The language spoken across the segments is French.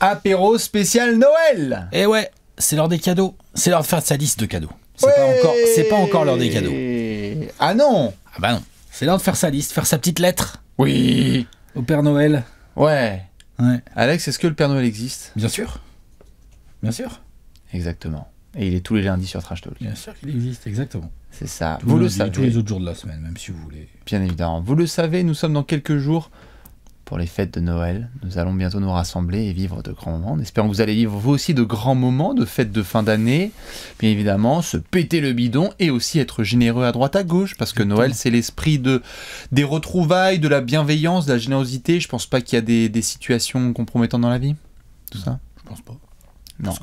apéro spécial Noël. Eh ouais, c'est l'heure des cadeaux. C'est l'heure de faire sa liste de cadeaux. C'est pas encore, c'est pas encore l'heure des cadeaux. Ah non. Ah bah non. C'est l'heure de faire sa liste, faire sa petite lettre. Oui. Au Père Noël. Ouais. Alex, est-ce que le Père Noël existe Bien sûr. Bien sûr. Exactement. Et il est tous les lundis sur Trash Talk. Bien sûr qu'il existe, exactement. C'est ça. vous le, savez. Tous les autres jours de la semaine, même si vous voulez. Bien évidemment. Vous le savez, nous sommes dans quelques jours pour les fêtes de Noël. Nous allons bientôt nous rassembler et vivre de grands moments. Espérons que vous allez vivre vous aussi de grands moments de fêtes de fin d'année. Bien évidemment, se péter le bidon et aussi être généreux à droite à gauche parce que Noël, c'est l'esprit de des retrouvailles, de la bienveillance, de la générosité. Je pense pas qu'il y a des, situations compromettantes dans la vie. Tout ça. Je pense pas. non.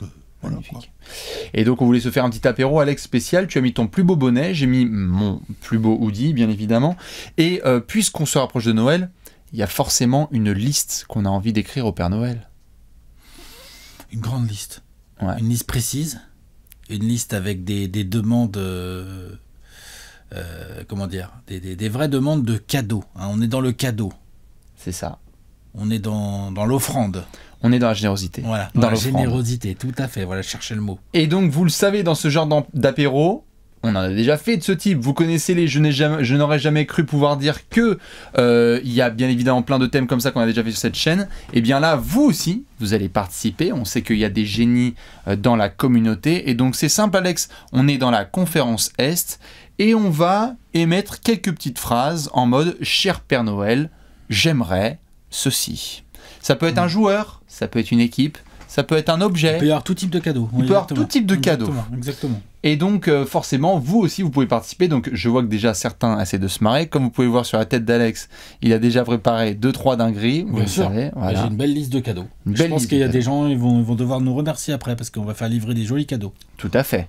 Et donc on voulait se faire un petit apéro, Alex spécial. Tu as mis ton plus beau bonnet, j'ai mis mon plus beau hoodie, bien évidemment. Et euh, puisqu'on se rapproche de Noël, il y a forcément une liste qu'on a envie d'écrire au Père Noël. Une grande liste. Une liste précise. Une liste avec des, demandes. Euh, euh, comment dire des, vraies demandes de cadeaux. Hein. On est dans le cadeau. C'est ça. On est dans, l'offrande. On est dans la générosité. Voilà, dans, la générosité, tout à fait. Voilà, cherchez le mot. Et donc, vous le savez, dans ce genre d'apéro, on en a déjà fait de ce type. Vous connaissez les je n'aurais jamais cru pouvoir dire que. Euh, il y a bien évidemment plein de thèmes comme ça qu'on a déjà fait sur cette chaîne. Et eh bien là, vous aussi, vous allez participer. On sait qu'il y a des génies euh, dans la communauté. Et donc c'est simple, Alex. On est dans la conférence Est et on va émettre quelques petites phrases en mode Cher Père Noël, j'aimerais ceci. Ça peut être un mm. joueur, ça peut être une équipe, ça peut être un objet. Il peut y avoir tout type de cadeau. Il peut y avoir tout type de cadeau. exactement. Et donc, euh, forcément, vous aussi, vous pouvez participer. Donc, je vois que déjà certains essaient de se marrer. Comme vous pouvez voir sur la tête d'Alex, il a déjà préparé 2-3 dingueries. Bien sûr. J'ai une belle liste de cadeaux. je pense qu'il y a des gens, qui vont, devoir nous remercier après parce qu'on va faire livrer des jolis cadeaux. Tout à fait.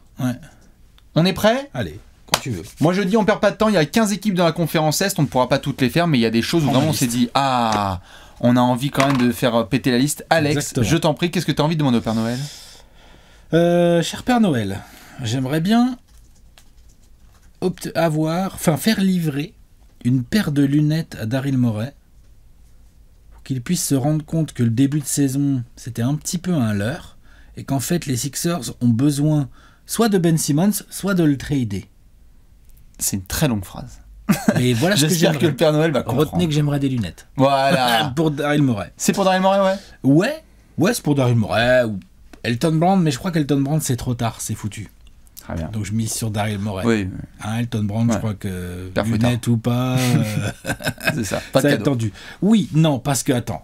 On est prêt Allez. Quand tu veux. Moi je dis on perd pas de temps, il y a 15 équipes dans la conférence Est, on ne pourra pas toutes les faire, mais il y a des choses où vraiment on s'est dit Ah, on a envie quand même de faire euh, péter la liste. Alex, je t'en prie, qu'est-ce que tu as envie de demander au Père Noël euh, Cher Père Noël, j'aimerais bien avoir, enfin faire livrer une paire de lunettes à Daryl Moret pour qu'il puisse se rendre compte que le début de saison c'était un petit peu un leurre et qu'en fait les Sixers ont besoin soit de Ben Simmons, soit de le trader. C'est une très longue phrase. Et voilà ce que, que, le Père Noël va comprendre. Retenez que j'aimerais des lunettes. Voilà. pour Daryl Moret. C'est pour Daryl Moret, ouais. Ouais, ouais, c'est pour Daryl Moret ou Elton Brand, mais je crois qu'Elton Brand c'est trop tard, c'est foutu. Donc je mise sur Daryl Morey. Oui. Hein, Elton Brand, je crois que ou pas, euh, c'est ça. Pas ça Oui, non, parce que attends.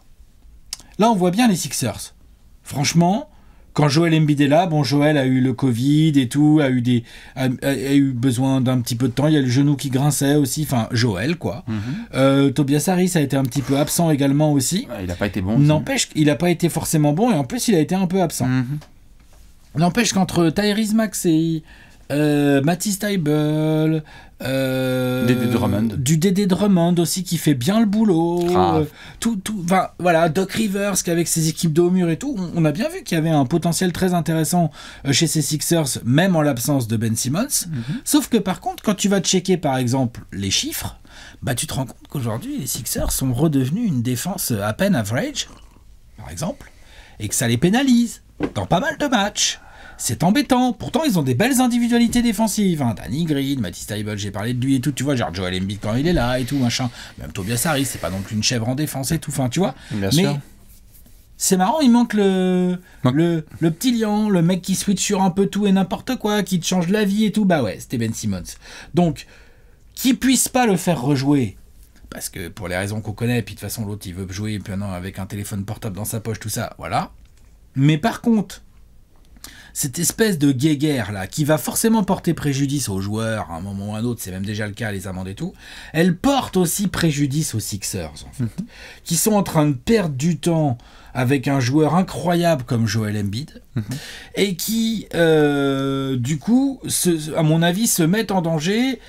Là, on voit bien les Sixers. Franchement, quand Joël Embiid est là, bon, Joël a eu le Covid et tout, a eu des, a, eu besoin d'un petit peu de temps. Il y a le genou qui grinçait aussi, enfin Joël quoi. Mhm. Euh, Tobias Harris a été un petit peu absent également aussi. Ah, il n'a pas été bon. N'empêche, il n'a pas été forcément bon et en plus il a été un peu absent. Mhm. N'empêche qu'entre Tyrese Maxey, euh, Matisse Tybel euh, Drummond. du Dédé Drummond aussi qui fait bien le boulot. Euh, tout, tout, voilà, Doc Rivers qui avec ses équipes de haut mur et tout, on, a bien vu qu'il y avait un potentiel très intéressant euh, chez ces Sixers, même en l'absence de Ben Simmons. Mhm. Sauf que par contre, quand tu vas checker par exemple les chiffres, bah tu te rends compte qu'aujourd'hui les Sixers sont redevenus une défense à peine average, par exemple, et que ça les pénalise dans pas mal de matchs. C'est embêtant. Pourtant, ils ont des belles individualités défensives. Hein. Danny Green, Matisse Table, j'ai parlé de lui et tout. Tu vois, genre Joel Embiid quand il est là et tout, machin. Même Tobias Harris, c'est pas non plus une chèvre en défense et tout. Enfin, tu vois. Mais C'est marrant, il manque le, le, petit lion, le mec qui switch sur un peu tout et n'importe quoi, qui te change la vie et tout. Bah ouais, c'était Ben Simmons. Donc, qui puisse pas le faire rejouer, parce que pour les raisons qu'on connaît, puis de toute façon l'autre il veut jouer avec un téléphone portable dans sa poche, tout ça, voilà. Mais par contre, cette espèce de guéguerre là, qui va forcément porter préjudice aux joueurs à un moment ou à un autre, c'est même déjà le cas, les amendes et tout, elle porte aussi préjudice aux Sixers, mhm. qui sont en train de perdre du temps avec un joueur incroyable comme Joel Embiid, mhm. et qui, euh, du coup, à mon avis, se mettent en danger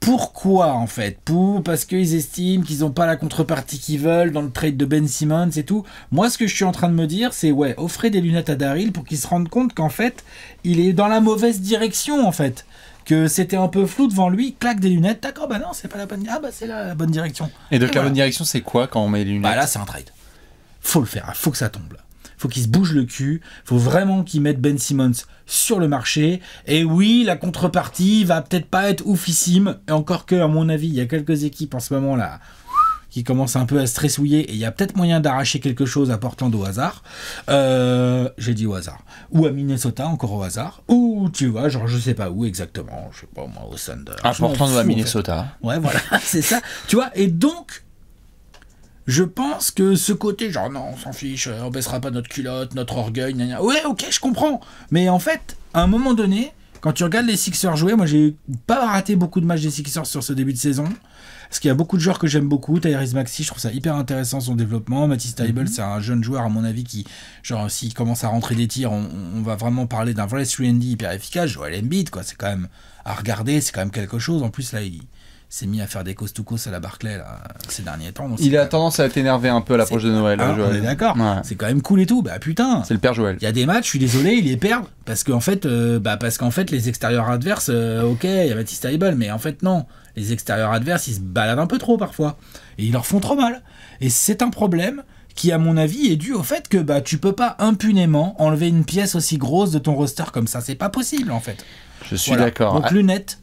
pourquoi en fait Pour, Parce qu'ils estiment qu'ils n'ont pas la contrepartie qu'ils veulent dans le trade de Ben Simmons et tout. Moi, ce que je suis en train de me dire, c'est ouais, offrez des lunettes à Daryl pour qu'il se rende compte qu'en fait, il est dans la mauvaise direction en fait. Que c'était un peu flou devant lui, claque des lunettes, d'accord, bah non, c'est pas la bonne. Ah bah c'est la bonne direction. Et donc la bonne direction, c'est quoi quand on met les lunettes Bah là, c'est un trade. Faut le faire, faut que ça tombe faut qu'ils se bouge le cul, faut vraiment qu'ils mettent Ben Simmons sur le marché. Et oui, la contrepartie va peut-être pas être oufissime, et encore que, à mon avis, il y a quelques équipes en ce moment là qui commencent un peu à se tressouiller et il y a peut-être moyen d'arracher quelque chose à Portland au hasard. Euh, j'ai dit au hasard. Ou à Minnesota, encore au hasard. Ou tu vois, genre je sais pas où exactement. Je sais pas moi, au Thunder. À Portland ou à Minnesota. Ouais, voilà, c'est ça. Tu vois, et donc je pense que ce côté, genre non, on s'en fiche, euh, on baissera pas notre culotte, notre orgueil, ouais, ok, je comprends. Mais en fait, à un moment donné, quand tu regardes les Sixers jouer, moi j'ai pas raté beaucoup de matchs des Sixers sur ce début de saison. Parce qu'il y a beaucoup de joueurs que j'aime beaucoup. Tyrese Maxi, je trouve ça hyper intéressant son développement. Mathis Tybel, mhm. c'est un jeune joueur, à mon avis, qui, genre, s'il commence à rentrer des tirs, on, va vraiment parler d'un vrai 3 hyper efficace. Joel Embiid, quoi, c'est quand même à regarder, c'est quand même quelque chose. En plus, là, il, s'est mis à faire des cause to cause à la Barclay ces derniers temps. il a tendance à énervé un peu à l'approche de Noël. Ah, On est d'accord. C'est quand même cool et tout. Bah putain. C'est le père Joël. Il y a des matchs, je suis désolé, Il les perdent parce qu'en fait, euh, bah parce qu'en fait les extérieurs adverses, euh, ok, il y a Baptiste Taibel, mais en fait non, les extérieurs adverses ils se baladent un peu trop parfois et ils leur font trop mal. Et c'est un problème qui à mon avis est dû au fait que bah tu peux pas impunément enlever une pièce aussi grosse de ton roster comme ça, c'est pas possible en fait. Je suis d'accord. Donc ah. lunettes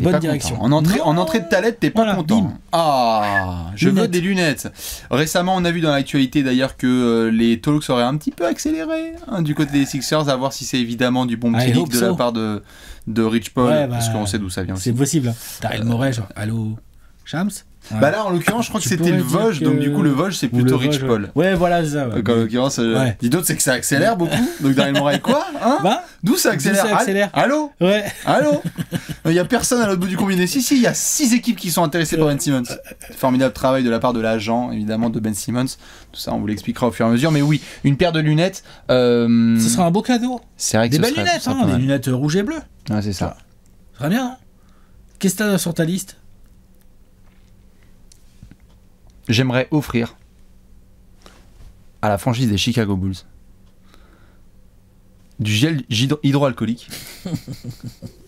bonne direction. En entrée, en entrée de t'es pas content. Ah, je veux des lunettes. Récemment, on a vu dans l'actualité d'ailleurs que euh, les Talks auraient un petit peu accéléré hein, du côté des Sixers, à voir si c'est évidemment du bon ah, petit de la part de, de Rich Paul, bah, parce qu'on sait d'où ça vient. C'est possible. Euh, Daryl Morey, genre, allô, Shams bah là, en l'occurrence, je crois que c'était le Vosges, donc du coup, le Vosges, c'est plutôt Rich Paul. Ouais, voilà, ça. Donc euh, en l'occurrence, d'autres, euh, c'est que ça accélère beaucoup. Donc Darren quoi hein bah, D'où ça accélère, ça accélère Allô Ouais. Allô Il n'y a personne à l'autre bout du combiné. Si, si, il y a six équipes qui sont intéressées par Ben Simmons. Formidable travail de la part de l'agent, évidemment, de Ben Simmons. Tout ça, on vous l'expliquera au fur et à mesure. Mais oui, une paire de lunettes. Euh, ce sera un beau cadeau. C'est vrai que Des belles lunettes, hein, des lunettes rouges et bleues. Ouais, c'est ça. Très bien. Hein. Qu'est-ce que as sur ta liste j'aimerais offrir à la franchise des Chicago Bulls du gel hydroalcoolique,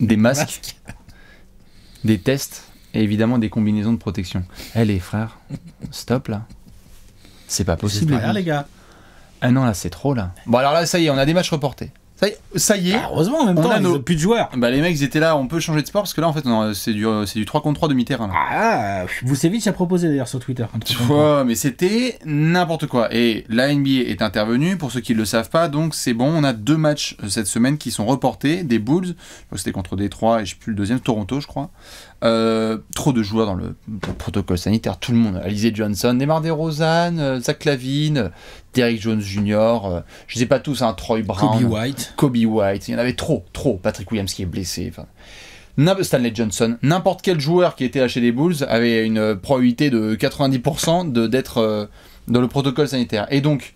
des masques, des tests et évidemment des combinaisons de protection. Eh les frères, stop là. C'est pas possible. C'est les gars. Ah non, là c'est trop là. Bon alors là ça y est, on a des matchs reportés. Ça y, est. Bah, heureusement, en même on a plus de joueurs. Bah, les mecs, ils étaient là, on peut changer de sport parce que là, en fait, c'est du, euh, du 3 contre 3 demi-terrain. Ah, vite a proposé d'ailleurs sur Twitter. mais c'était n'importe quoi. Et la NBA est intervenue, pour ceux qui ne le savent pas, donc c'est bon. On a deux matchs euh, cette semaine qui sont reportés des Bulls, c'était contre Détroit et je sais plus le deuxième, Toronto, je crois. Euh, trop de joueurs dans le, protocole sanitaire, tout le monde. Alizé Johnson, Neymar DeRozan, euh, Zach Lavine, Derrick Jones Jr., euh, je ne sais pas tous, hein, Troy Brown, Kobe White. il y en avait trop, trop. Patrick Williams qui est blessé. Stanley Johnson, n'importe quel joueur qui était chez les Bulls avait une probabilité de 90% d'être dans le protocole sanitaire. Et donc,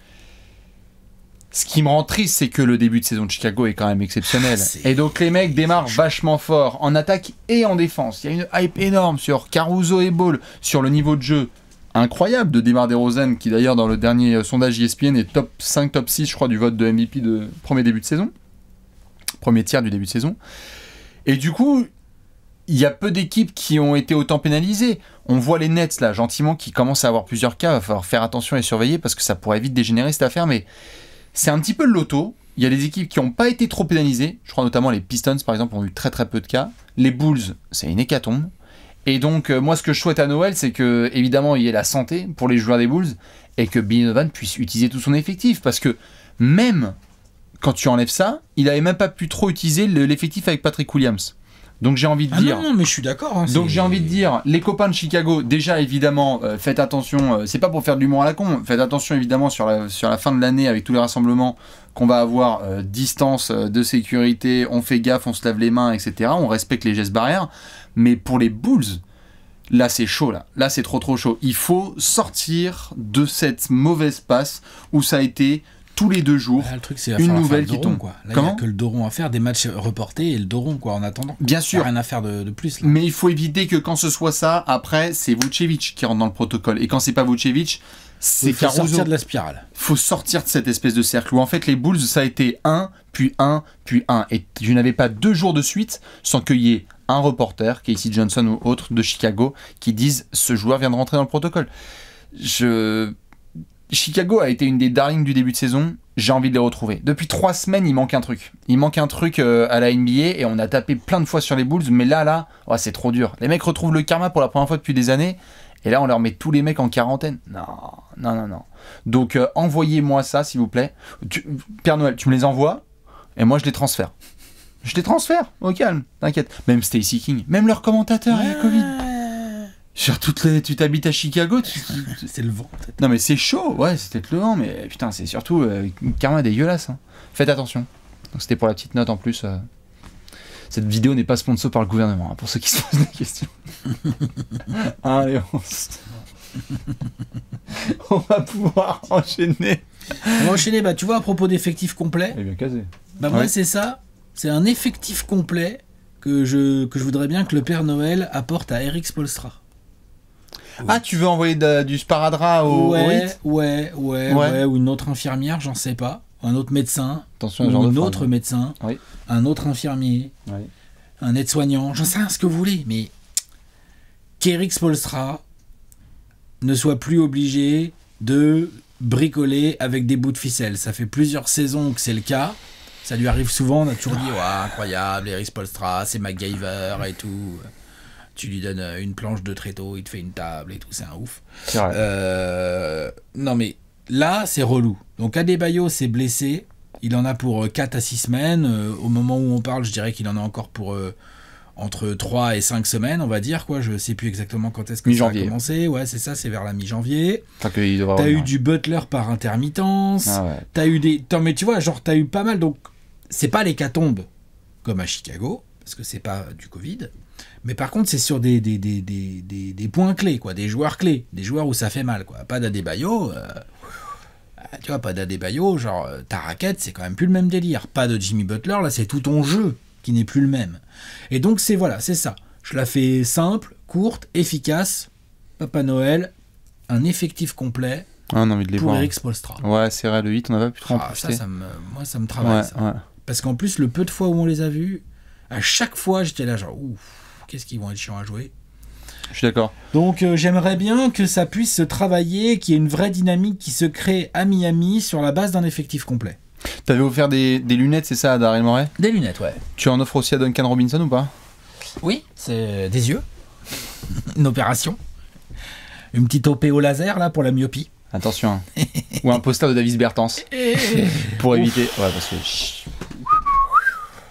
ce qui me rend triste, c'est que le début de saison de Chicago est quand même exceptionnel. Ah, et donc les mecs démarrent vachement fort en attaque et en défense. Il y a une hype énorme sur Caruso et Ball, sur le niveau de jeu incroyable de Demar DeRozan, qui d'ailleurs dans le dernier euh, sondage ESPN est top 5, top 6, je crois, du vote de MVP de premier début de saison. Premier tiers du début de saison. Et du coup, il y a peu d'équipes qui ont été autant pénalisées. On voit les Nets là, gentiment, qui commencent à avoir plusieurs cas. Il va faire attention et surveiller parce que ça pourrait vite dégénérer cette affaire. Mais c'est un petit peu le loto. Il y a des équipes qui n'ont pas été trop pénalisées. Je crois notamment les Pistons, par exemple, ont eu très très peu de cas. Les Bulls, c'est une hécatombe. Et donc, euh, moi, ce que je souhaite à Noël, c'est que, évidemment, il y ait la santé pour les joueurs des Bulls et que Novan puisse utiliser tout son effectif. Parce que même quand tu enlèves ça, il n'avait même pas pu trop utiliser l'effectif avec Patrick Williams. Donc j'ai envie de ah dire. mais je suis d'accord. Hein, donc j'ai envie de dire, les copains de Chicago, déjà évidemment, euh, faites attention. Euh, c'est pas pour faire de l'humour à la con. Faites attention évidemment sur la, sur la fin de l'année avec tous les rassemblements qu'on va avoir euh, distance de sécurité. On fait gaffe, on se lave les mains, etc. On respecte les gestes barrières. Mais pour les Bulls, là c'est chaud là. Là c'est trop trop chaud. Il faut sortir de cette mauvaise passe où ça a été tous les deux jours ah, une nouvelle qui tombe. Quoi. Là, Comment a que le Doron à faire, des matchs reportés et le Doron quoi, en attendant. Bien sûr. Rien à faire de, plus. Mais il faut éviter que quand ce soit ça, après, c'est Vucevic qui rentre dans le protocole. Et quand c'est pas Vucevic, c'est Caruso. Il Faut sortir de la spirale. Faut sortir de cette espèce de cercle où en fait les Bulls, ça a été un, puis un, puis un. Et je n'avais pas deux jours de suite sans qu'il y ait un reporter, Casey Johnson ou autre de Chicago, qui dise « ce joueur vient de rentrer dans le protocole. Je Chicago a été une des darlings du début de saison. J'ai envie de les retrouver. Depuis trois semaines, il manque un truc. Il manque un truc euh, à la NBA et on a tapé plein de fois sur les Bulls, mais là, là, oh, c'est trop dur. Les mecs retrouvent le karma pour la première fois depuis des années et là, on leur met tous les mecs en quarantaine. Non, non, non, non. Donc, euh, envoyez-moi ça, s'il vous plaît. Père Noël, tu me les envoies et moi, je les transfère. Je les transfère, au calme, t'inquiète. Même Stacy King, même leur commentateur, et Covid toutes les... Tu t'habites à Chicago C'est le vent. Non, mais c'est chaud, ouais, c'est peut-être le vent, mais putain, c'est surtout euh, une karma dégueulasse. Hein. Faites attention. c'était pour la petite note en plus. Euh. Cette vidéo n'est pas sponsor par le gouvernement, hein, pour ceux qui se posent des questions. Allez, hein, on va pouvoir enchaîner. On va enchaîner, bah, tu vois, à propos d'effectifs complet. Eh bien casé. Bah, c'est ça. C'est un effectif complet que je, que je voudrais bien que le Père Noël apporte à Eric Spolstra. Ah, tu veux envoyer du sparadrap au, ouais, ouais, ouais, ouais, ou une autre infirmière, j'en sais pas, un autre médecin, Attention, un autre médecin, un autre infirmier, un aide-soignant, j'en sais rien, ce que vous voulez, mais qu'Eric Spolstra ne soit plus obligé de bricoler avec des bouts de ficelle. Ça fait plusieurs saisons que c'est le cas. Ça lui arrive souvent, on a toujours dit, ah. incroyable, Eric Spolstra, c'est MacGyver et tout tu lui donnes euh, une planche de tréteau, il te fait une table et tout, c'est un ouf. Euh, non, mais là, c'est relou. Donc Adebayo s'est blessé. Il en a pour 4 euh, à 6 semaines. Au moment où on parle, je dirais qu'il en a encore pour entre 3 et 5 semaines, on va dire. quoi. Je sais plus exactement quand est-ce que ça a commencé. Ouais, c'est ça, c'est vers la mi-janvier. T'as eu du Butler par intermittence. Ah t'as eu des. Non, mais tu vois, genre, t'as eu pas mal. Donc, c'est pas l'hécatombe comme à Chicago parce que c'est pas du Covid. Mais par contre, c'est sur des, des, des, des, points clés, quoi, des joueurs clés, des joueurs où ça fait mal. Quoi. Pas d'Adebayo, euh, ah, tu vois, pas d'Adebayo, genre euh, ta raquette, c'est quand même plus le même délire. Pas de Jimmy Butler, là, c'est tout ton jeu qui n'est plus le même. Et donc, c'est voilà, c'est ça. Je la fais simple, courte, efficace. Papa Noël, un effectif complet. Ah, on a envie de les pour voir. Eric Spolstra. Ouais, c'est vrai, le 8, on n'a pas pu trop ah, ça, me, Moi, ça me travaille. Parce qu'en plus, le peu de fois où on les a vus, à chaque fois, j'étais là, genre, ouf, qu'est-ce qu'ils vont être chiants à jouer. Je suis d'accord. Donc euh, j'aimerais bien que ça puisse se travailler, qu'il y ait une vraie dynamique qui se crée à Miami sur la base d'un effectif complet. T'avais offert des, lunettes, c'est ça, à Daryl Morey Des lunettes, ouais. Tu en offres aussi à Duncan Robinson ou pas Oui, c'est des yeux. une opération. Une petite OP au laser, là, pour la myopie. Attention. ou un poster de Davis Bertens eh, eh, eh. pour éviter. Ouais, parce que.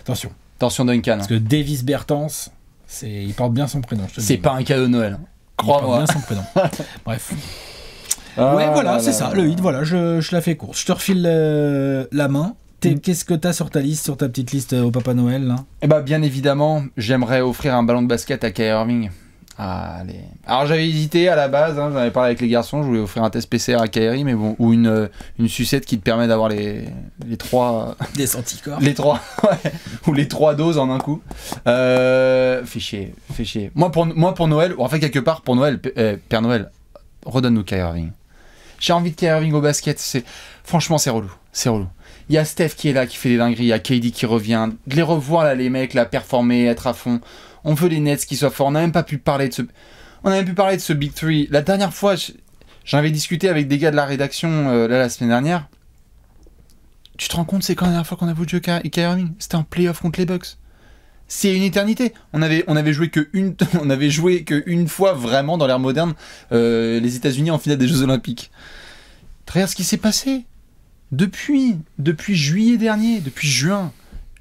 Attention. Duncan. Parce que Davis Bertens, il porte bien son prénom. C'est pas un cadeau de Noël. crois hein. Il porte bien son prénom. Bref. Ah ouais, voilà, c'est ça, le hit. Voilà, je, la fais course. Je te refile euh, la main. Mm. Qu'est-ce que t'as sur ta liste, sur ta petite liste euh, au Papa Noël là Eh bah, bien évidemment, j'aimerais offrir un ballon de basket à Kai Irving. Ah, allez. Alors j'avais hésité à la base, hein, j'en avais parlé avec les garçons, je voulais offrir un test PCR à Kairi, mais bon, ou euh, une, sucette qui te permet d'avoir les, trois. Euh, des anticorps. Les trois, ou les trois doses en un coup. Euh, fais chier, chier. Moi pour, moi pour Noël, ou en fait quelque part pour Noël, euh, Père Noël, redonne-nous Kairi. J'ai envie de Kairi au basket, c'est. Franchement, c'est relou, c'est relou. Il y a Steph qui est là, qui fait des dingueries, il y a KD qui revient. De les revoir là, les mecs, là, performer, être à fond. On veut les Nets qui soient forts. On n'a même pas pu parler de ce. On pu de ce Big Three. La dernière fois, j'en avais discuté avec des gars de la rédaction euh, là, la semaine dernière. Tu te rends compte, c'est quand la dernière fois qu'on a vu jouer Kyrie Irving C'était en playoff contre les Bucks. C'est une éternité. On avait, on avait joué que une, on avait joué que une fois vraiment dans l'ère moderne euh, les États-Unis en finale des Jeux Olympiques. Regarde ce qui s'est passé depuis, depuis juillet dernier, depuis juin.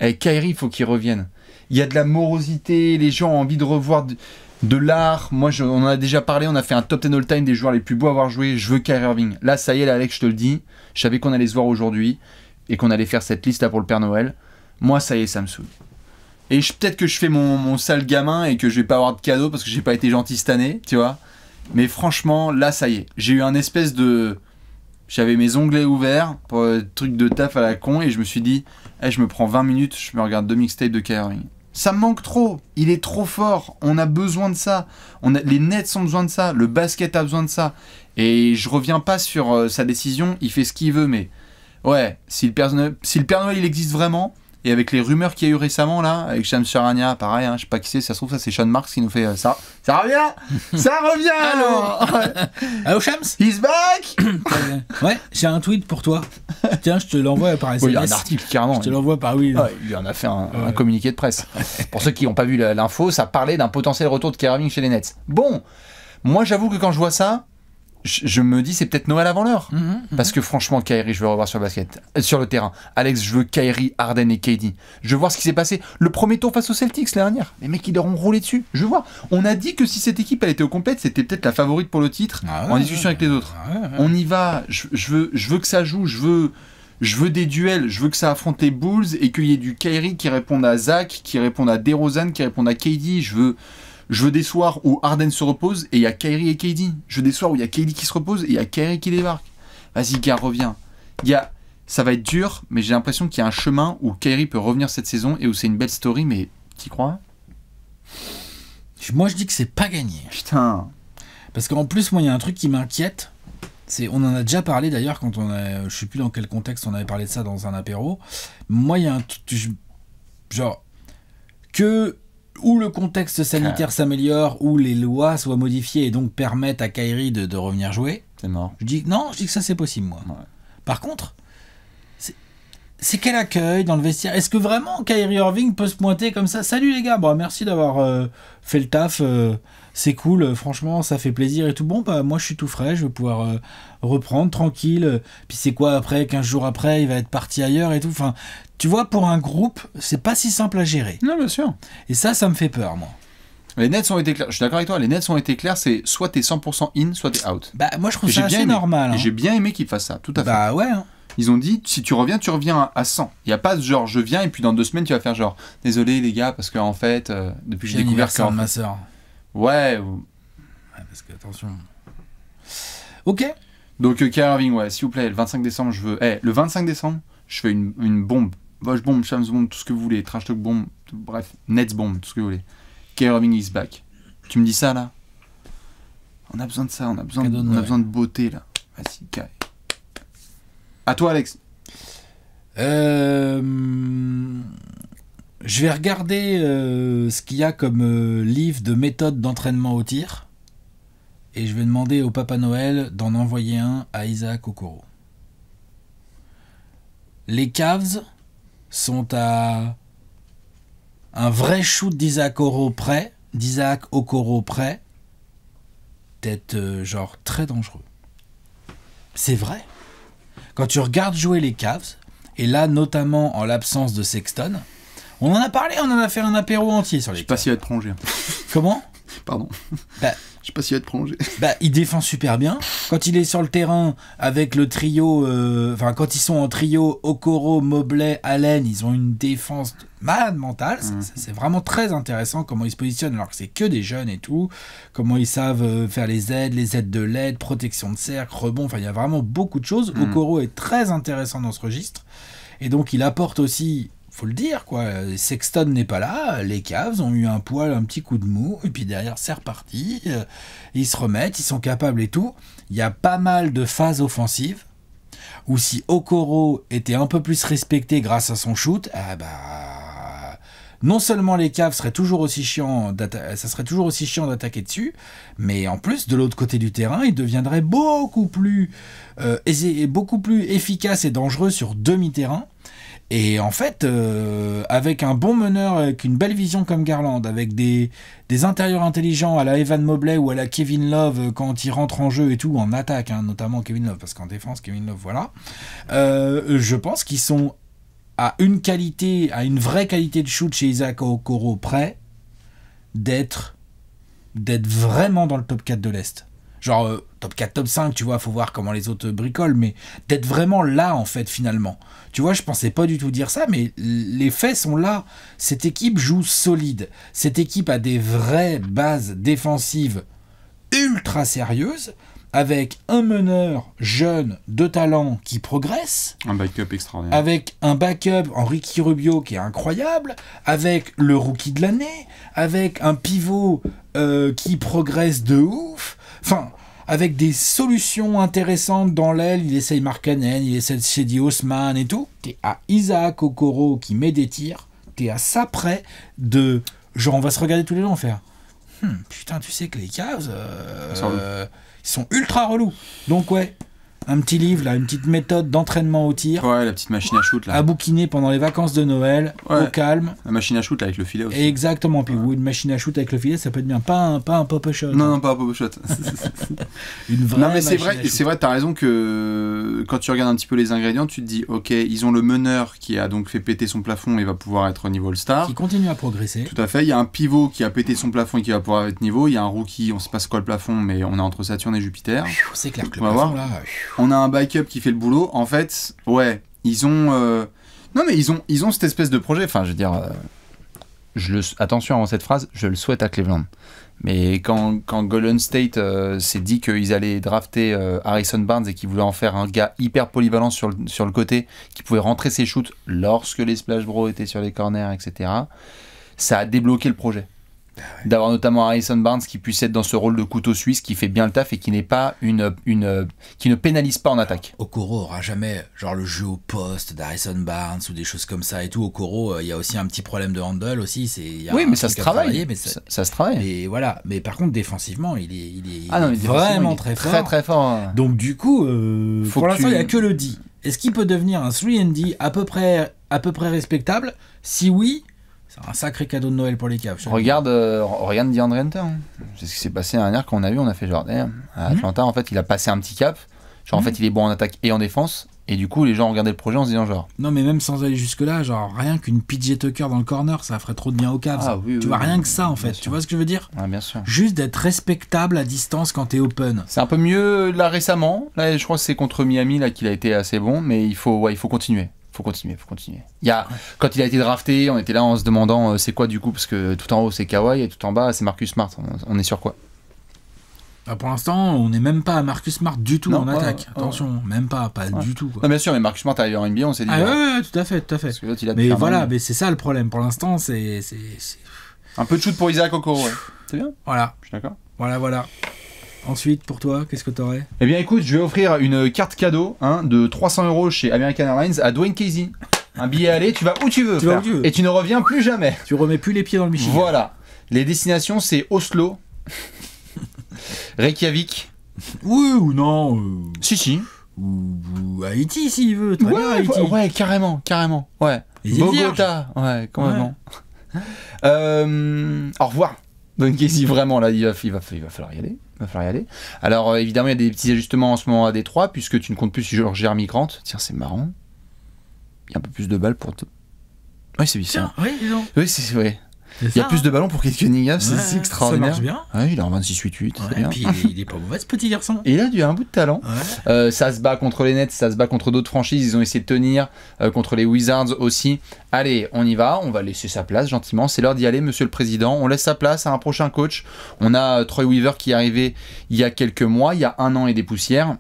et Kyrie, il faut qu'il revienne il y a de la morosité, les gens ont envie de revoir de, l'art. Moi, on en a déjà parlé, on a fait un top 10 all-time des joueurs les plus beaux à avoir joué. Je veux Kyrie Irving. Là, ça y est, là, Alex, je te le dis. Je savais qu'on allait se voir aujourd'hui et qu'on allait faire cette liste là pour le Père Noël. Moi, ça y est, ça me saoule. Et peut-être que je fais mon, sale gamin et que je vais pas avoir de cadeau parce que j'ai pas été gentil cette année, tu vois. Mais franchement, là, ça y est. J'ai eu un espèce de. J'avais mes onglets ouverts pour euh, truc de taf à la con et je me suis dit, eh, je me prends 20 minutes, je me regarde deux mixtapes de Kyrie ça manque trop. Il est trop fort. On a besoin de ça. On a, les Nets ont besoin de ça. Le basket a besoin de ça. Et je reviens pas sur euh, sa décision. Il fait ce qu'il veut, mais ouais, si le, Père Noël, il existe vraiment, et avec les rumeurs qu'il y a eu récemment, là, avec Shams Charania, pareil, hein, je sais pas qui c'est, ça se trouve, ça c'est Sean Marks qui nous fait euh, ça. Ça revient Ça revient Alors Allô Shams He's back Ouais, j'ai un tweet pour toi. Tiens, je te l'envoie par SMS. il y a un article, carrément. Je te l'envoie par oui. Ah, il il en a fait un, communiqué de presse. pour ceux qui n'ont pas vu l'info, ça parlait d'un potentiel retour de caraving chez les Nets. Bon, moi j'avoue que quand je vois ça, je, me dis c'est peut-être Noël avant l'heure. Mhm, mhm. Parce que franchement, Kairi, je veux revoir sur le basket, euh, sur le terrain. Alex, je veux Kairi, Arden et KD. Je veux voir ce qui s'est passé. Le premier tour face aux Celtics l'année dernière. Les mecs, ils leur ont roulé dessus. Je vois On a dit que si cette équipe, elle était au complet, c'était peut-être la favorite pour le titre ah en discussion avec les autres. On y va. Je, veux, je veux que ça joue. Je veux je veux des duels, je veux que ça affronte les Bulls et qu'il y ait du Kyrie qui réponde à Zach, qui réponde à DeRozan, qui réponde à KD, je veux je veux des soirs où Harden se repose et il y a Kyrie et KD. Je veux des soirs où il y a KD qui se repose et il y a Kyrie qui débarque. Vas-y, gars, reviens. Il Ça va être dur, mais j'ai l'impression qu'il y a un chemin où Kyrie peut revenir cette saison et où c'est une belle story, mais t'y crois Moi, je dis que c'est pas gagné. Putain. Parce qu'en plus, moi, il y a un truc qui m'inquiète. C'est, on en a déjà parlé d'ailleurs quand on a, je sais plus dans quel contexte on avait parlé de ça dans un apéro. Moi, il y a un, truc genre, que où le contexte sanitaire s'améliore, ou les lois soient modifiées et donc permettent à Kairi de, revenir jouer. C'est mort. Je dis non, je dis que ça c'est possible moi. Par contre, c'est quel accueil dans le vestiaire Est-ce que vraiment Kyrie Irving peut se pointer comme ça Salut les gars, merci d'avoir euh, fait le taf. Euh, c'est cool, euh, franchement, ça fait plaisir et tout. Bon, bah, moi, je suis tout frais, je vais pouvoir euh, reprendre tranquille. Puis c'est quoi après, 15 jours après, il va être parti ailleurs et tout. Enfin, tu vois, pour un groupe, c'est pas si simple à gérer. Non, bien sûr. Et ça, ça me fait peur, moi. Les nets ont été clairs. Je suis d'accord avec toi. Les nets ont été clairs. C'est soit t'es 100% in, soit t'es out. Bah moi je trouve ça assez normal. Hein. Et j'ai bien aimé qu'ils fassent ça. Tout à bah, fait. Bah ouais. Hein. Ils ont dit si tu reviens, tu reviens à 100. Il y a pas genre je viens et puis dans deux semaines tu vas faire genre désolé les gars parce que en fait euh, depuis que j'ai découvert ça. ma soeur. Ouais, parce que attention. Ok. Donc, euh, Irving, ouais, s'il vous plaît, le 25 décembre, je veux. Eh, le 25 décembre, je fais une, bombe. Vosh bombe, Shams bombe, tout ce que vous voulez. Trash talk bombe, bref, Nets bombe, tout ce que vous voulez. Irving is back. Tu me dis ça là On a besoin de ça, on a besoin, de, on a besoin de beauté là. Vas-y, carré. À toi, Alex. Euh... Je vais regarder euh, ce qu'il y a comme euh, livre de méthode d'entraînement au tir. Et je vais demander au Papa Noël d'en envoyer un à Isaac Okoro. Les Cavs sont à un vrai shoot d'Isaac Okoro près. D'Isaac Okoro près. Tête euh, genre très dangereux. C'est vrai. Quand tu regardes jouer les Cavs, et là notamment en l'absence de Sexton, on en a parlé, on en a fait un apéro entier sur les. Je sais pas s'il va être prolongé. Comment Pardon. Bah, je sais pas s'il va être prolongé. Bah, il défend super bien. Quand il est sur le terrain avec le trio, euh, enfin quand ils sont en trio, Okoro, Mobley, Allen, ils ont une défense malade mentale. Mhm. C'est vraiment très intéressant comment ils se positionnent alors que c'est que des jeunes et tout. Comment ils savent euh, faire les aides, les aides de l'aide, protection de cercle, rebond. Enfin, il y a vraiment beaucoup de choses. Mhm. Okoro est très intéressant dans ce registre. Et donc, il apporte aussi faut le dire, quoi. Sexton n'est pas là, les caves ont eu un poil, un petit coup de mou, et puis derrière, c'est reparti. Euh, ils se remettent, ils sont capables et tout. Il y a pas mal de phases offensives où si Okoro était un peu plus respecté grâce à son shoot, bah. Non seulement les caves seraient toujours aussi chiants, ça serait toujours aussi chiant d'attaquer dessus, mais en plus de l'autre côté du terrain, il deviendrait beaucoup plus, euh, beaucoup plus efficace et dangereux sur demi-terrain. Et en fait, euh, avec un bon meneur, avec une belle vision comme Garland, avec des, des intérieurs intelligents à la Evan Mobley ou à la Kevin Love euh, quand il rentre en jeu et tout, en attaque, hein, notamment Kevin Love, parce qu'en défense, Kevin Love, voilà, euh, je pense qu'ils sont à une qualité, à une vraie qualité de shoot chez Isaac Okoro près d'être d'être vraiment dans le top 4 de l'Est genre euh, top 4, top 5, tu vois, faut voir comment les autres bricolent, mais d'être vraiment là, en fait, finalement. Tu vois, je pensais pas du tout dire ça, mais les faits sont là. Cette équipe joue solide. Cette équipe a des vraies bases défensives ultra sérieuses avec un meneur jeune de talent qui progresse. Un backup extraordinaire. Avec un backup Enrique Rubio qui est incroyable, avec le rookie de l'année, avec un pivot euh, qui progresse de haut Enfin, avec des solutions intéressantes dans l'aile. Il essaye Marcanen il essaye Shady Osman et tout. T'es à Isaac Okoro qui met des tirs. T'es à ça près de genre on va se regarder tous les jours en faire. Hmm, putain, tu sais que les caves euh, ils sont ultra relous. Donc ouais, un petit livre, là, une petite méthode d'entraînement au tir. Ouais, la petite machine à shoot là. À bouquiner pendant les vacances de Noël, au calme. La machine à shoot là, avec le filet aussi. Exactement. Puis une machine à shoot avec le filet, ça peut être bien. Pas un, pas un pop shot. Non, non, pas un pop shot. une vraie. Non, mais c'est vrai, c'est vrai. T'as raison que quand tu regardes un petit peu les ingrédients, tu te dis, ok, ils ont le meneur qui a donc fait péter son plafond et va pouvoir être au niveau le star. Qui continue à progresser. Tout à fait. Il y a un pivot qui a pété son plafond et qui va pouvoir être niveau. Il y a un rookie, on sait pas ce quoi le plafond, mais on est entre Saturne et Jupiter. C'est clair que le voir. là on a un backup qui fait le boulot. En fait, ouais, ils ont. Euh, non, mais ils ont, ils ont cette espèce de projet. Enfin, je veux dire. Euh, attention avant cette phrase, je le souhaite à Cleveland. Mais quand, Golden State euh, s'est dit qu'ils allaient drafter Harrison Barnes et qu'ils voulaient en faire un gars hyper polyvalent sur sur le côté, qui pouvait rentrer ses shoots lorsque les splash bros étaient sur les corners, etc., ça a débloqué le projet. Ah d'avoir notamment Harrison Barnes qui puisse être dans ce rôle de couteau suisse qui fait bien le taf et qui n'est pas une, qui ne pénalise pas en ah, attaque. Okoro aura jamais genre le jeu au poste d'Harrison Barnes ou des choses comme ça et tout. Okoro, euh, il y a aussi un petit problème de handle aussi. C'est oui, mais ça se travaille. Mais ça, se travaille. Et voilà. Mais par contre défensivement, il est, il est, ah vraiment très, fort. Très très fort. Hein. Donc du coup, euh, pour l'instant, il y n'y a que le D. Est-ce qu'il peut devenir un 3 D à peu près à peu près respectable Si oui, c'est un sacré cadeau de Noël pour les Cavs. Regarde, euh, regarde hein. C'est ce qui s'est passé l'année dernière qu'on a vu. On a fait genre, eh, à mhm. Atlanta, en fait, il a passé un petit cap. Genre, en mhm. fait, il est bon en attaque et en défense. Et du coup, les gens regardaient le projet en se disant genre. Non, mais même sans aller jusque-là, genre rien qu'une PJ Tucker dans le corner, ça ferait trop de bien aux Cavs. Ah tu vois, rien que ça en fait. Tu vois ce que je veux dire ah, bien sûr. Juste d'être respectable à distance quand t'es open. C'est un peu mieux là récemment. Là, je crois que c'est contre Miami là qu'il a été assez bon, mais il faut, il faut continuer faut continuer, faut continuer. Il y a, quand il a été drafté, on était là en se demandant euh, c'est quoi du coup, parce que tout en haut c'est Kawhi et tout en bas c'est Marcus Smart. On, est sur quoi bah, Pour l'instant, on n'est même pas à Marcus Smart du tout en attaque. Attention, même pas, pas du tout. bien sûr, mais Marcus Smart arrive en NBA, on s'est dit. Ah, bah, ouais, tout à fait, tout à fait. mais voilà, mais c'est ça le problème. Pour l'instant, c'est. Un peu de shoot pour Isaac Okoro, C'est bien Voilà. Je suis d'accord. Voilà, voilà. Ensuite, pour toi, qu'est-ce que tu aurais Eh bien, écoute, je vais offrir une carte cadeau hein, de 300 euros chez American Airlines à Dwayne Casey. Un billet aller, tu vas où tu veux, et tu ne reviens plus jamais. Tu remets plus les pieds dans le Michigan. Voilà. Les destinations, c'est Oslo, Reykjavik. Oui ou non euh, Si, si. Ou, Haïti, s'il veut. ouais, carrément, carrément. Ouais. ouais, quand même. Euh, au revoir. Donc dit vraiment là, il va, falloir y aller. va falloir y aller. Alors euh, évidemment, il y a des petits ajustements en ce moment à D3, puisque tu ne comptes plus sur Jeremy Grant. Tiens, c'est marrant. Il y a un peu plus de balles pour. Te... Oui, c'est bien. oui, disons. Oui, c'est vrai. Il y a plus de hein. ballons pour Kate Cunningham, c'est extraordinaire. Ça marche bien. Ah il est en 26-8-8. et puis il est pas mauvais ce petit garçon. il a du un bout de talent. Euh, ça se bat contre les Nets, ça se bat contre d'autres franchises. Ils ont essayé de tenir euh, contre les Wizards aussi. Allez, on y va, on va laisser sa place gentiment. C'est l'heure d'y aller, monsieur le président. On laisse sa place à un prochain coach. On a euh, Troy Weaver qui est arrivé il y a quelques mois, il y a un an et des poussières.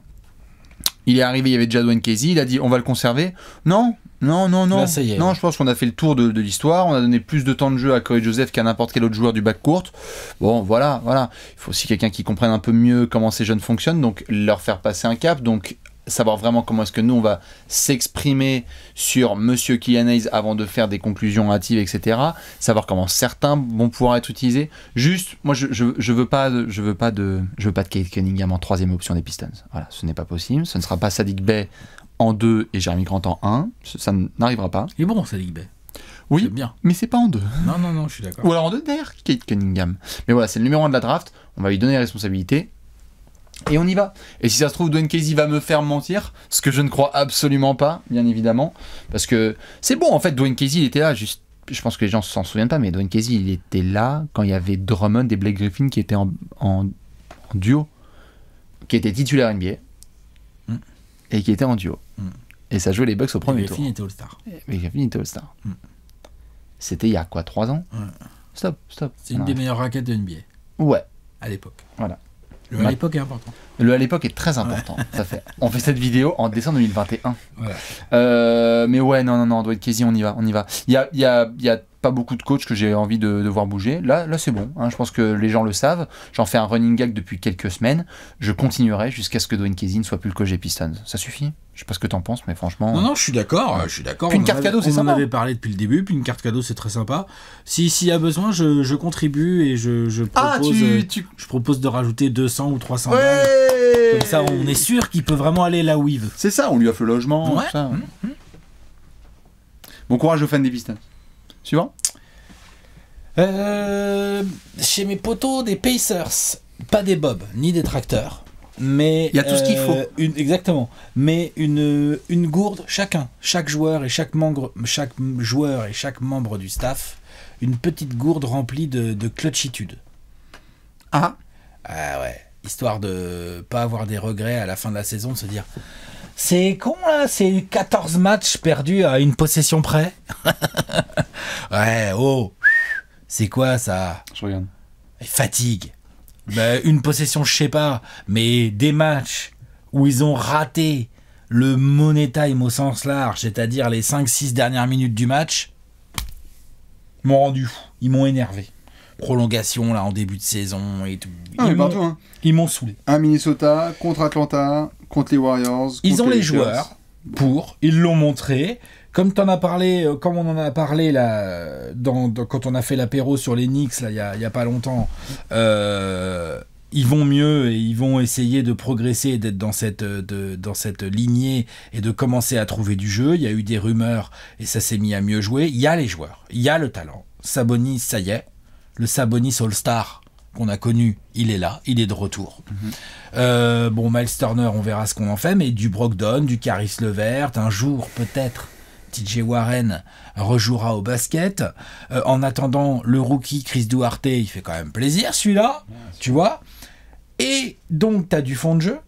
Il est arrivé, il y avait déjà Dwayne Casey, il a dit on va le conserver. Non, non, non, non. non, je pense qu'on a fait le tour de, l'histoire. On a donné plus de temps de jeu à Corey Joseph qu'à n'importe quel autre joueur du bac courte. Bon, voilà, voilà. Il faut aussi quelqu'un qui comprenne un peu mieux comment ces jeunes fonctionnent, donc leur faire passer un cap. Donc savoir vraiment comment est-ce que nous on va s'exprimer sur Monsieur Kylianese avant de faire des conclusions hâtives, etc. Savoir comment certains vont pouvoir être utilisés. Juste, moi je, je, veux pas, de, je veux pas de, je veux pas de Kate Cunningham en troisième option des Pistons. Voilà, ce n'est pas possible. Ce ne sera pas Sadik Bay en 2 et Jeremy Grant en 1, ça n'arrivera pas. Il est bon, ça B. Oui, bien. mais c'est pas en 2. Non, non, non, je suis d'accord. Ou alors en 2 derrière Kate Cunningham. Mais voilà, c'est le numéro 1 de la draft, on va lui donner la responsabilité, Et on y va. Et si ça se trouve, Dwayne Casey va me faire mentir, ce que je ne crois absolument pas, bien évidemment. Parce que c'est bon, en fait, Dwayne Casey, il était là, juste je pense que les gens s'en souviennent pas, mais Dwayne Casey, il était là quand il y avait Drummond et Blake Griffin qui étaient en, en duo, qui étaient titulaires NBA et qui était en duo. Mm. Et ça jouait les Bucks au premier tour. All-Star. star mm. C'était il y a quoi, trois ans Stop, stop. C'est une des meilleures raquettes de NBA. Ouais. À l'époque. Voilà. Le à l'époque est important. Le à l'époque est très important. Ça fait. On fait cette vidéo en décembre 2021. Euh, mais ouais, non, non, non, être Casey, on y va, on y va. Il y a, y, y a pas beaucoup de coachs que j'ai envie de, voir bouger. Là, là c'est bon. Hein. Je pense que les gens le savent. J'en fais un running gag depuis quelques semaines. Je continuerai jusqu'à ce que Dwayne Casey soit plus le coach des Pistons. Ça suffit Je sais pas ce que t'en penses, mais franchement. Non, non, je suis d'accord. Je suis d'accord. une carte cadeau, c'est sympa. On en avait parlé depuis le début. Puis une carte cadeau, c'est très sympa. Si s'il y a besoin, je, je contribue et je, je ah, propose. Euh, je propose de rajouter 200 ou 300. Ouais Comme ça, on est sûr qu'il peut vraiment aller là où il veut. C'est ça. On lui offre le logement. Mmh. Bon courage aux fans des Pistons. Suivant. Euh, chez mes poteaux, des Pacers. Pas des Bob, ni des tracteurs. Mais il y a tout ce qu'il euh, faut. exactement. Mais une, une gourde chacun, chaque joueur et chaque membre, chaque joueur et chaque membre du staff, une petite gourde remplie de, de clutchitude. Ah. Ah ouais. Histoire de pas avoir des regrets à la fin de la saison, de se dire c'est con là, c'est 14 matchs perdus à une possession près. ouais, oh. C'est quoi ça Je regarde. Fatigue. une possession, je sais pas, mais des matchs où ils ont raté le money time au sens large, c'est-à-dire les 5-6 dernières minutes du match, m'ont rendu fou. Ils m'ont énervé. Prolongation là en début de saison et tout. hein. ils m'ont saoulé. Un Minnesota contre Atlanta, Contre les Warriors. Ils ont les, joueurs pour, ils l'ont montré. Comme en as parlé, euh, comme on en a parlé là, quand on a fait l'apéro sur les Knicks là, il y a, pas longtemps, euh, ils vont mieux et ils vont essayer de progresser d'être dans cette euh, dans cette lignée et de commencer à trouver du jeu. Il y a eu des rumeurs et ça s'est mis à mieux jouer. Il y a les joueurs, il y a le talent. Sabonis, ça y est, le Sabonis All Star qu'on a connu, il est là, il est de retour. Mhm. Euh, bon, Miles Turner, on verra ce qu'on en fait, mais du Brogdon, du Caris Levert, un jour peut-être TJ Warren rejouera au basket. Euh, en attendant, le rookie Chris Duarte, il fait quand même plaisir celui-là, tu vois. Et donc, tu as du fond de jeu,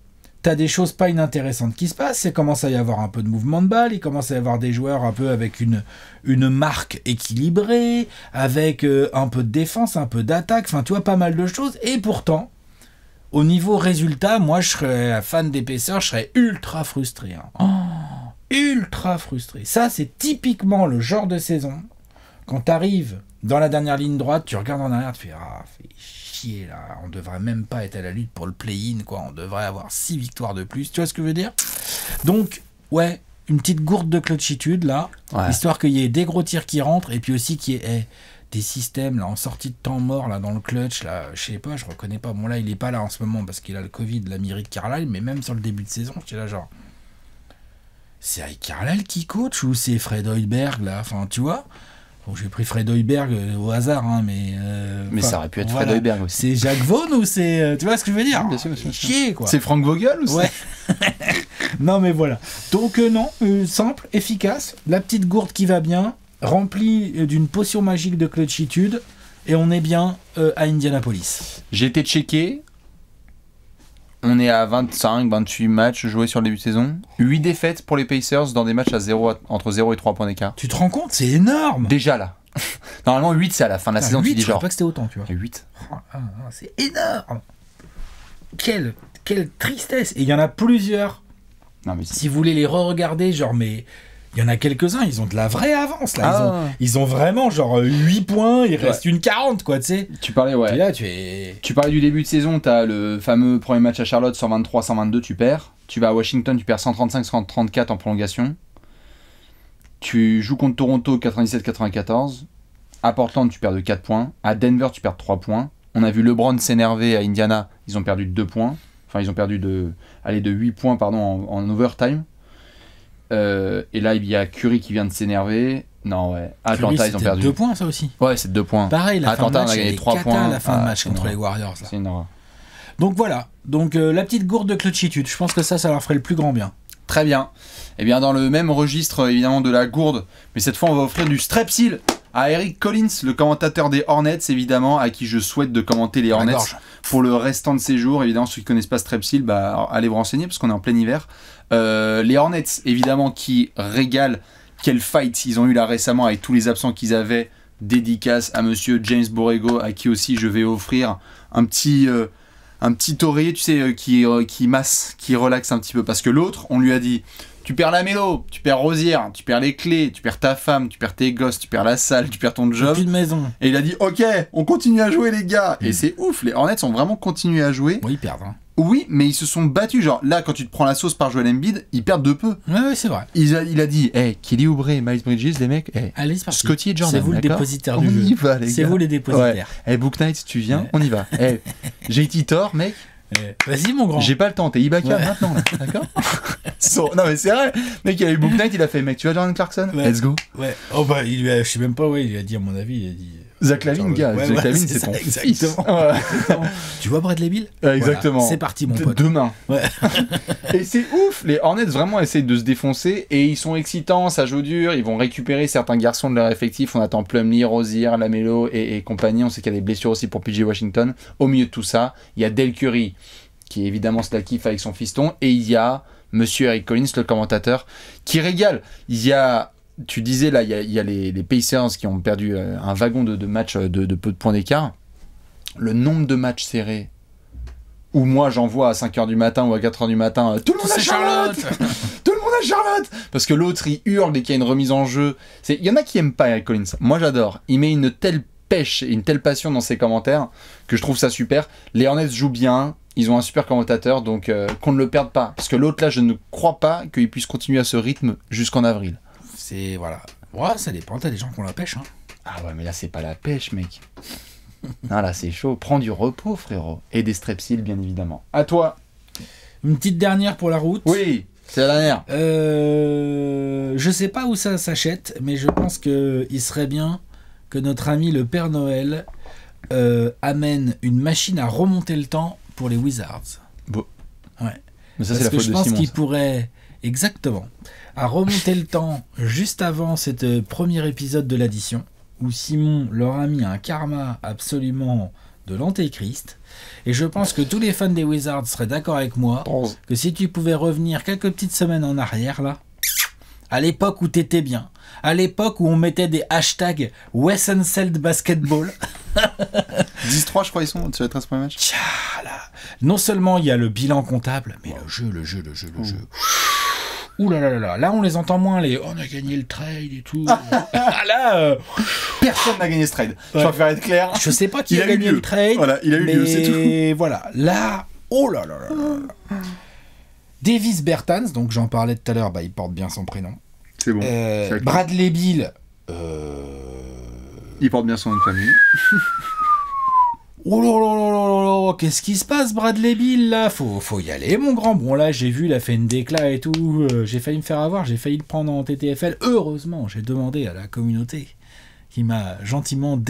t'as des choses pas inintéressantes qui se passent, il commence à y avoir un peu de mouvement de balle, il commence à y avoir des joueurs un peu avec une, une marque équilibrée, avec euh, un peu de défense, un peu d'attaque, enfin tu vois, pas mal de choses, et pourtant, au niveau résultat, moi je serais fan d'épaisseur, je serais ultra frustré. Hein. Oh. ultra frustré. Ça, c'est typiquement le genre de saison, quand t'arrives dans la dernière ligne droite, tu regardes en arrière, tu fais, ah, fais on là. On devrait même pas être à la lutte pour le play-in quoi. On devrait avoir 6 victoires de plus. Tu vois ce que je veux dire Donc ouais, une petite gourde de clutchitude là, histoire qu'il y ait des gros tirs qui rentrent et puis aussi qu'il y ait eh, des systèmes là en sortie de temps mort là dans le clutch là, je sais pas, je reconnais pas. Bon là il est pas là en ce moment parce qu'il a le Covid, la de Carlisle, mais même sur le début de saison, c'est là genre. C'est Karlal qui coach ou c'est Fred Hoiberg là, enfin tu vois Bon, j'ai pris Fred Hoiberg euh, au hasard, hein, mais. Euh, mais ça aurait pu être Fred Hoiberg aussi. C'est Jacques Vaughan ou c'est. Euh, tu vois ce que je veux dire quoi. C'est Frank Vogel ou Ouais. non, mais voilà. Donc, non, simple, efficace, la petite gourde qui va bien, remplie d'une potion magique de clutchitude. et on est bien à Indianapolis. J'ai été checké, on est à 25, 28 matchs joués sur le début de saison. 8 défaites pour les Pacers dans des matchs à 0, entre 0 et 3 points d'écart. Tu te rends compte C'est énorme Déjà là. Normalement, 8, c'est à la fin de la ah, saison. 8, tu je pas que c'était autant, tu vois. 8. Ah, c'est énorme quelle, quelle tristesse Et il y en a plusieurs. Non, mais si vous voulez les re-regarder, genre, mais il y en a quelques-uns, ils ont de la vraie avance. Là. Ils, ont, ah. vraiment genre 8 points, il reste une 40, quoi, tu sais. Tu parlais, ouais. Là, tu, es... tu parlais du début de saison, tu as le fameux premier match à Charlotte, 123-122, tu perds. Tu vas à Washington, tu perds 135-134 en prolongation. Tu joues contre Toronto 97-94. À Portland, tu perds de 4 points. À Denver, tu perds 3 points. On a vu LeBron s'énerver à Indiana, ils ont perdu de 2 points. Enfin, ils ont perdu de, allez, de 8 points pardon, en overtime. Euh, et là, il y a Curry qui vient de s'énerver. Non, ouais. Atlanta, ils ont perdu. deux points, ça aussi. Ouais, c'est deux points. Pareil, la Atlanta, fin de match, on a gagné 3 points. la fin ah, match contre les Warriors. C'est énorme. Donc voilà. Donc euh, la petite gourde de clutchitude, Je pense que ça, ça leur ferait le plus grand bien. Très bien. Et eh bien, dans le même registre, évidemment, de la gourde, mais cette fois, on va offrir du strepsil à Eric Collins, le commentateur des Hornets, évidemment, à qui je souhaite de commenter les Hornets pour le restant de ses jours. Évidemment, ceux qui connaissent pas Strepsil, bah, allez vous renseigner parce qu'on est en plein hiver. Euh, les Hornets, évidemment, qui régalent. Quel fight ils ont eu là récemment avec tous les absents qu'ils avaient. Dédicace à monsieur James Borrego, à qui aussi je vais offrir un petit. Euh, un petit oreiller, tu sais, euh, qui, qui masse, qui relaxe un petit peu. Parce que l'autre, on lui a dit tu perds la mélo, tu perds Rosière, tu perds les clés, tu perds ta femme, tu perds tes gosses, tu perds la salle, tu perds ton job. Plus de maison. Et il a dit OK, on continue à jouer les gars. Et mm. c'est ouf, les Hornets ont vraiment continué à jouer. Oui, ils perdent. Hein. Oui, mais ils se sont battus. Genre là, quand tu te prends la sauce par Joel Embiid, ils perdent de peu. Oui, c'est vrai. Il a, dit, hey, eh, Kelly Oubre, Miles Bridges, les mecs, eh, Allez, Scotty et Jordan. C'est vous le dépositaire du jeu. On y va, eh, les gars. C'est vous les dépositaires. Hey, Book Knight, tu viens, on y va. J'ai JT Thor, mec, Vas-y, mon grand. J'ai pas le temps, t'es Ibaka maintenant, D'accord Non, mais c'est vrai. Mec, il a eu Book Night, il a fait, mec, tu vas Jordan Clarkson Let's go. Ouais. Oh, bah, il lui je sais même pas, ouais, il lui a dit, à mon avis, il a dit. Zach Lavine, gars. Zach c'est ton exactement. tu vois Bradley Bill euh, Exactement. C'est parti, mon pote. demain. et c'est ouf. Les Hornets vraiment essayent de se défoncer et ils sont excitants, ça joue dur. Ils vont récupérer certains garçons de leur effectif. On attend Plumlee, Rosier, Lamelo et, et compagnie. On sait qu'il y a des blessures aussi pour PJ Washington. Au milieu de tout ça, il y a Del Curry qui évidemment se la kiffe avec son fiston et il y a Monsieur Eric Collins, le commentateur, qui régale. Il y a tu disais là, il y a, les, les Pacers qui ont perdu euh, un wagon de, matchs euh, de, peu de points d'écart. Le nombre de matchs serrés où moi j'en j'envoie à 5h du matin ou à 4h du matin euh, tout le monde a Charlotte, Tout le monde a Charlotte Parce que l'autre il hurle et qu'il y a une remise en jeu. Il y en a qui aiment pas Collins. Moi j'adore. Il met une telle pêche et une telle passion dans ses commentaires que je trouve ça super. Les Hornets jouent bien. Ils ont un super commentateur donc qu'on ne le perde pas. Parce que l'autre là je ne crois pas qu'il puisse continuer à ce rythme jusqu'en avril. C'est voilà. Ouais, ça dépend, t'as des gens qui ont la pêche. Hein. Ah ouais, mais là, c'est pas la pêche, mec. non, là, c'est chaud. Prends du repos, frérot. Et des strepsils, bien évidemment. À toi. Une petite dernière pour la route. Oui, c'est la dernière. Euh, je sais pas où ça s'achète, mais je pense qu'il serait bien que notre ami le Père Noël euh, amène une machine à remonter le temps pour les Wizards. Bon. Ouais. Mais c'est la que je pense qu'il pourrait. Exactement à remonter le temps juste avant cet euh, premier épisode de l'addition, où Simon leur a mis un karma absolument de l'antéchrist. Et je pense que tous les fans des Wizards seraient d'accord avec moi que si tu pouvais revenir quelques petites semaines en arrière, là, à l'époque où t'étais bien, à l'époque où on mettait des hashtags Wessenseld Basketball. 10-3, je crois, ils sont sur les 13 premiers Non seulement il y a le bilan comptable, mais le jeu, le jeu, le jeu, le oh. jeu. Ouh là, là là là là, on les entend moins, les on a gagné le trade et tout. Ah, là, euh, personne n'a gagné ce trade. Je préfère être clair. Je sais pas qui a, gagné le trade. Voilà, il a eu mais... lieu, Et voilà, là, oh là là là. là. Davis Bertans, donc j'en parlais tout à l'heure, bah, il porte bien son prénom. C'est bon. Euh, Bradley Bill. Euh, il porte bien son nom de famille. Oh là là là qu'est-ce qui se passe, Bradley Bill là faut, faut y aller, mon grand. Bon, là, j'ai vu, il a fait une déclat et tout. Euh, j'ai failli me faire avoir, j'ai failli le prendre en TTFL. Heureusement, j'ai demandé à la communauté qui m'a gentiment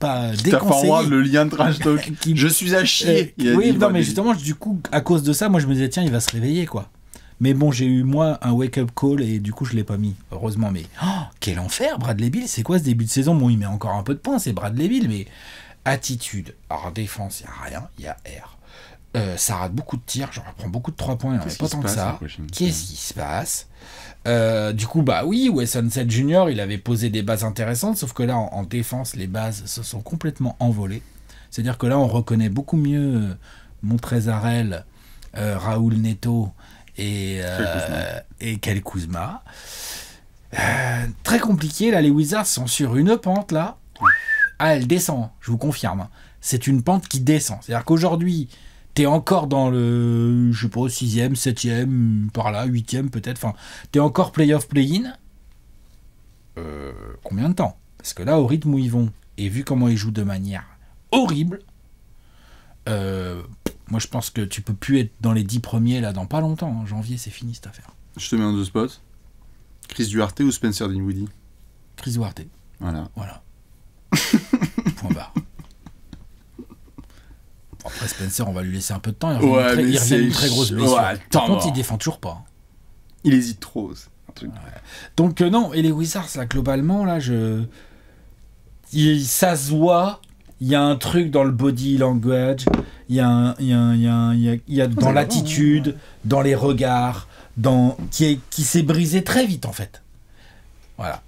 pas déconseillé. le lien de trash talk. Je suis à euh, chier. oui, non, mais justement, du coup, à cause de ça, moi, je me disais, tiens, il va se réveiller, quoi. Mais bon, j'ai eu moi un wake-up call et du coup, je l'ai pas mis, heureusement. Mais oh, quel enfer, Bradley Bill, c'est quoi ce début de saison Bon, il met encore un peu de points, c'est Bradley Bill, mais Attitude. Alors, en défense, il n'y a rien, il y a R. Euh, ça rate beaucoup de tirs, je reprends beaucoup de 3 points, il n'y pas tant que ça. Qu'est-ce qui se passe euh, Du coup, bah oui, Wesson 7 Junior, il avait posé des bases intéressantes, sauf que là, en, défense, les bases se sont complètement envolées. C'est-à-dire que là, on reconnaît beaucoup mieux euh, Montrezarel, Raoul Neto et, et Kel Kuzma. très compliqué, là, les Wizards sont sur une pente, là. Ah, elle descend, je vous confirme. C'est une pente qui descend. C'est-à-dire qu'aujourd'hui, t'es encore dans le, je sais pas, 6ème, 7 par là, 8 peut-être. Enfin, t'es encore play-off, play-in. Euh, combien de temps Parce que là, au rythme où ils vont, et vu comment ils jouent de manière horrible, euh, moi je pense que tu peux plus être dans les dix premiers là dans pas longtemps. En hein. janvier, c'est fini cette affaire. Je te mets en deux spots. Chris Duarte ou Spencer Dinwiddie Chris Duarte. Voilà. Voilà. Point barre. après, Spencer, on va lui laisser un peu de temps. Il revient, une, très, grosse blessure. Par contre, il défend toujours pas. Hein. Il hésite trop. Donc, euh, non, et les Wizards, là, globalement, là, je. ça se voit il y a un truc dans le body language, il y a, y a, dans l'attitude, dans les regards, dans, qui s'est brisé très vite en fait. Voilà.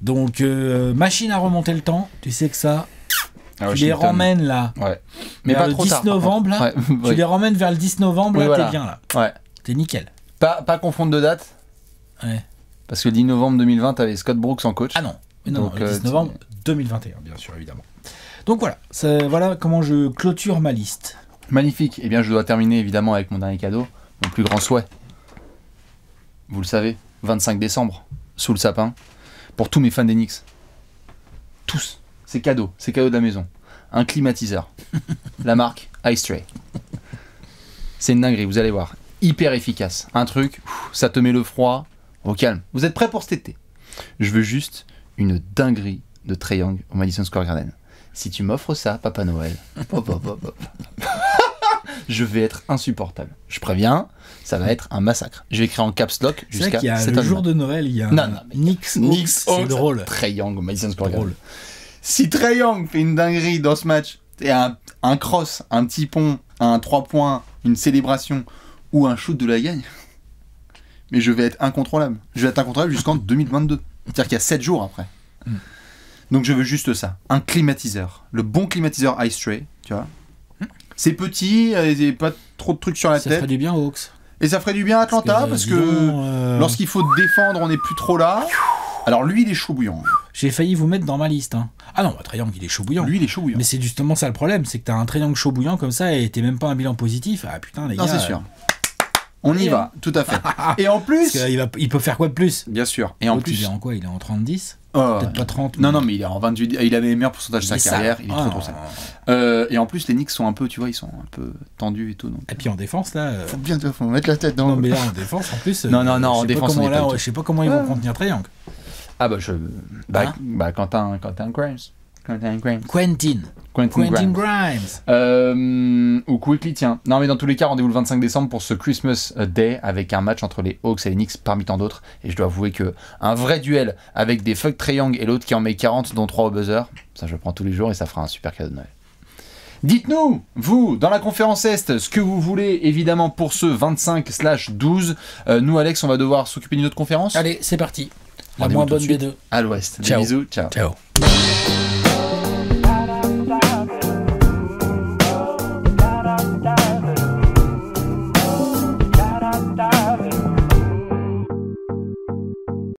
Donc, euh, machine à remonter le temps, tu sais que ça, ah tu les ramènes là. Ouais. Mais pas trop 10 tu les ramènes vers le 10 novembre, là, t'es bien là. Ouais. T'es nickel. Pas, pas confondre de date. Ouais. Parce que le 10 novembre 2020, t'avais Scott Brooks en coach. Ah non, le 10 euh, novembre 2021, bien sûr, évidemment. Donc voilà, voilà comment je clôture ma liste. Magnifique. eh bien, je dois terminer évidemment avec mon dernier cadeau, mon plus grand souhait. Vous le savez, 25 décembre, sous le sapin, pour tous mes fans d'Enix. Tous. C'est cadeau. C'est cadeau de la maison. Un climatiseur. la marque Ice Tray, C'est une dinguerie, vous allez voir. Hyper efficace. Un truc, ça te met le froid au calme. Vous êtes prêts pour cet été Je veux juste une dinguerie de Triangle au Madison Square Garden. Si tu m'offres ça, Papa Noël. je vais être insupportable. Je préviens, ça va être un massacre. Je vais écrire en caps lock jusqu'à Le jour de Noël, il y a un... non, non, Nix, Nix c'est drôle. Très Young Madison Square Garden. Si Trey Young fait une dinguerie dans ce match, et un, un cross, un petit pont, un 3 points, une célébration ou un shoot de la gagne, mais je vais être incontrôlable. Je vais être incontrôlable jusqu'en 2022. C'est-à-dire qu'il y a 7 jours après. Mm. Donc je veux juste ça, un climatiseur, le bon climatiseur Ice Tray, tu vois, c'est petit, il euh, pas trop de trucs sur la tête. Ça ferait du bien aux Hawks. Et ça ferait du bien à Atlanta, euh, parce que, euh, lorsqu'il faut défendre, on n'est plus trop là. Alors lui, il est chaud bouillant. J'ai failli vous mettre dans ma liste. Hein. Ah non, Triangle, il est chaud bouillant. Lui, il est chaud bouillant. Mais c'est justement ça le problème, c'est que t'as un Triangle chaud bouillant comme ça et t'es même pas un bilan positif. Ah putain, les gars. Non, c'est sûr. On y va, tout à fait. et en plus. il, peut faire quoi de plus Bien sûr. Et en plus. Il est en quoi Il est en 30-10 ah. Peut-être pas 30. Non, non, mais il est en 28. Il avait les meilleurs pourcentages de sa carrière. Il est oh. trop, trop sale. Euh, et en plus, les Knicks sont un peu, tu vois, ils sont un peu tendus et tout. Donc... Et puis en défense, là. Euh... Faut bien faut mettre la tête dans Non, mais en défense, en plus. non, non, non, en défense, on là, Je sais pas comment ils vont ah. contenir Triangle. Ah, bah, je. Bah, hein? bah Quentin, Quentin Grimes. Quentin Grimes. Quentin. Grimes. Euh, ou Quickly, tiens. Non, mais dans tous les cas, rendez-vous le 25 décembre pour ce Christmas Day avec un match entre les Hawks et les Knicks parmi tant d'autres. Et je dois avouer que un vrai duel avec des fuck Triangle et l'autre qui en met 40, dont 3 au buzzer, ça je le prends tous les jours et ça fera un super cadeau de Noël. Dites-nous, vous, dans la conférence Est, ce que vous voulez, évidemment, pour ce 25/12. Euh, nous, Alex, on va devoir s'occuper d'une autre conférence. Allez, c'est parti. La moins bonne des deux. À l'Ouest. bisous, ciao. Ciao.